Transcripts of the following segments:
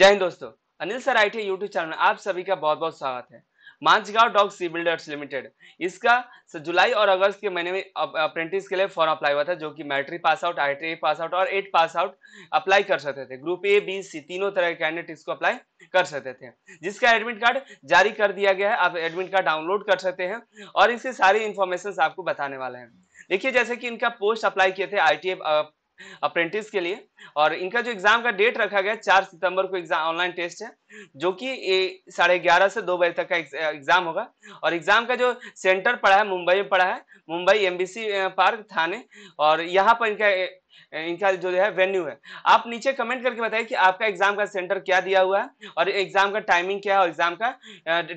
जय हिंद दोस्तों Anil sir I T YouTube channel में आप सभी का बहुत बहुत स्वागत है Mazagon dock ship builders limited इसका जुलाई और अगस्त के महीने में अप्रेंटिस के लिए फॉर्म अप्लाई हुआ था जो कि matric pass out I pass out और एट पास आउट अप्लाई कर सकते थे ग्रुप ए बी सी तीनों तरह के कैंडिडेट इसको अप्लाई कर सकते थे जिसका एडमिट कार्ड जारी कर दिया गया है आप एडमिट कार्ड डाउनलोड कर सकते हैं और इसकी सारी इन्फॉर्मेशन आपको बताने वाले हैं देखिए जैसे कि इनका पोस्ट अप्लाई किए थे आई अप्रेंटिस के लिए और इनका जो एग्जाम का डेट रखा गया चार सितंबर को एग्जाम ऑनलाइन टेस्ट है जो कि साढ़े ग्यारह से दो बजे तक का एग्जाम होगा और एग्जाम का जो सेंटर पड़ा है मुंबई में पड़ा है मुंबई एमबीसी पार्क थाने और यहाँ पर इनका इनका जो है वेन्यू है आप नीचे कमेंट करके बताइए कि आपका एग्जाम का सेंटर क्या दिया हुआ है और एग्जाम का टाइमिंग क्या है और एग्जाम का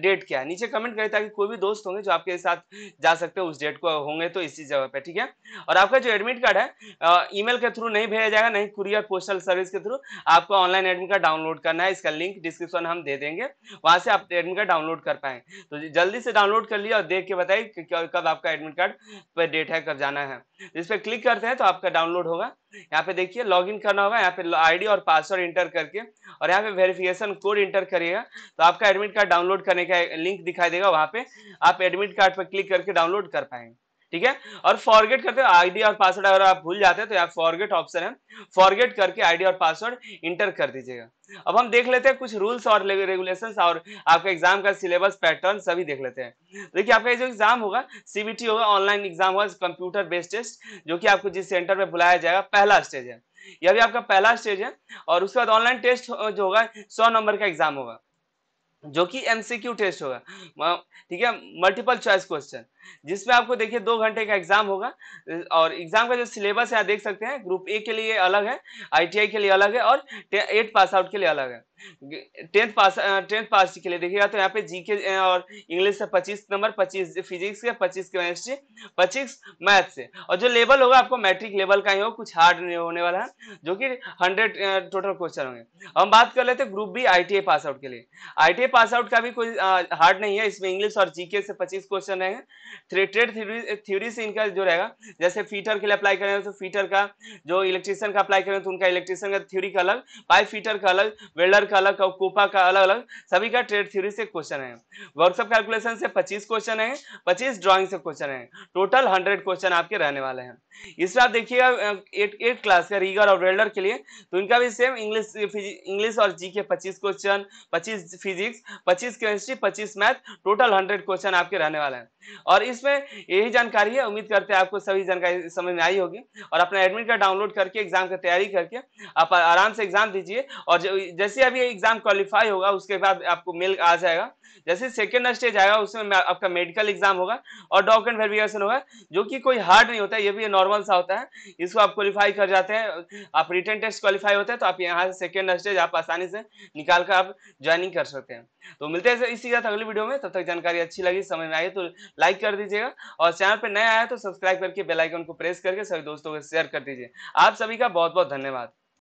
डेट क्या है नीचे कमेंट करें ताकि कोई भी दोस्त होंगे जो आपके साथ जा सकते हैं उस डेट को होंगे तो इसी जगह पे ठीक है और आपका जो एडमिट कार्ड है ईमेल के थ्रू नहीं भेजा जाएगा नहीं कुरियर पोस्टल सर्विस के थ्रू आपको ऑनलाइन एडमिट कार्ड डाउनलोड करना है इसका लिंक डिस्क्रिप्शन हम दे देंगे वहां से आप एडमिट कार्ड डाउनलोड कर पाए तो जल्दी से डाउनलोड कर लिया और देख के बताइए कब आपका एडमिट कार्ड पर डेट है कब जाना है इस पर क्लिक करते हैं तो आपका डाउनलोड होगा होगा यहाँ पे देखिए लॉगिन करना होगा यहाँ पे आईडी और पासवर्ड इंटर करके और यहाँ पे वेरिफिकेशन कोड इंटर करिएगा तो आपका एडमिट कार्ड डाउनलोड करने का लिंक दिखाई देगा वहां पे आप एडमिट कार्ड पर क्लिक करके डाउनलोड कर पाएंगे ठीक है और फॉरगेट करते हो आईडी और पासवर्ड अगर आप भूल जाते हैं तो यहाँ फॉरगेट ऑप्शन है फॉरगेट करके आईडी और पासवर्ड इंटर कर दीजिएगा अब हम देख लेते हैं कुछ रूल्स और रेगुलेशन और आपका एग्जाम का सिलेबस पैटर्न सभी देख लेते हैं देखिए आपका जो एग्जाम होगा सीबीटी होगा ऑनलाइन एग्जाम होगा कंप्यूटर बेस्ड टेस्ट जो कि आपको जिस सेंटर में बुलाया जाएगा पहला स्टेज है यह भी आपका पहला स्टेज है और उसके बाद ऑनलाइन टेस्ट जो होगा सौ नंबर का एग्जाम होगा जो कि एमसीक्यू टेस्ट होगा ठीक है मल्टीपल चॉइस क्वेश्चन जिसमें आपको देखिए दो घंटे का एग्जाम होगा और एग्जाम का जो सिलेबस है देख सकते हैं ग्रुप ए के लिए अलग है आईटीआई के लिए अलग है और एट पास आउट के लिए अलग है टेंथ पास टेंथ पास के लिए देखिएगा तो यहाँ पे जीके और इंग्लिश से 25 नंबर 25 फिजिक्स के 25 केमिस्ट्री पच्चीस मैथ से और जो लेवल होगा आपको मैट्रिक लेवल का ही हो कुछ हार्ड नहीं होने वाला है जो कि हंड्रेड टोटल क्वेश्चन होंगे हम बात कर लेते हैं ग्रुप बी आई पास आउट के लिए आई पास आउट का भी कोई हार्ड नहीं है इसमें इंग्लिश और जीके से 25 क्वेश्चन रहेंगे थ्री ट्रेड थ्योरी से इनका जो रहेगा जैसे फीटर के लिए अप्लाई करें तो फीटर का जो इलेक्ट्रिशियन का अप्लाई करें तो उनका इलेक्ट्रिशियन का थ्योरी का अलग पाइप फीटर का अलग वेल्डर का अलग कोपा का अलग अलग सभी का ट्रेड थ्योरी से क्वेश्चन है वर्कशॉप कैलकुलेशन से पच्चीस क्वेश्चन है पच्चीस ड्रॉइंग से क्वेश्चन है टोटल हंड्रेड क्वेश्चन आपके रहने वाले हैं इसमें आप देखिएगा एट एट क्लास का रीगर और वेल्डर के लिए तो इनका भी सेम इंग्लिश इंग्लिश और जी के पच्चीस क्वेश्चन पच्चीस फिजिक्स फिजिक्स पच्चीस केमिस्ट्री पच्चीस मैथ टोटल हंड्रेड क्वेश्चन आपके रहने वाले हैं और इसमें यही जानकारी है उम्मीद करते हैं आपको सभी जानकारी समझ में आई होगी और अपना एडमिट कार्ड डाउनलोड करके एग्जाम की तैयारी करके आप आराम से एग्जाम दीजिए और जैसे अभी एग्जाम क्वालिफाई होगा उसके बाद आपको मेल आ जाएगा जैसे सेकेंड स्टेज आएगा उसमें आपका मेडिकल एग्जाम होगा और डॉक्यूमेंट वेरिफिकेशन होगा जो कि कोई हार्ड नहीं होता है ये भी नॉर्मल सा होता है इसको आप क्वालिफाई कर जाते हैं आप रिटर्न टेस्ट क्वालिफाई होते हैं तो आप यहाँ से सेकेंड स्टेज आप आसानी से निकाल कर आप ज्वाइनिंग कर सकते हैं तो मिलते हैं इसी के साथ अगले वीडियो में तब तक जानकारी अच्छी लगी समझ में आई तो लाइक कर दीजिएगा और चैनल पर नया आया तो सब्सक्राइब करके बेलाइकन को प्रेस करके सभी दोस्तों को शेयर कर दीजिए आप सभी का बहुत बहुत धन्यवाद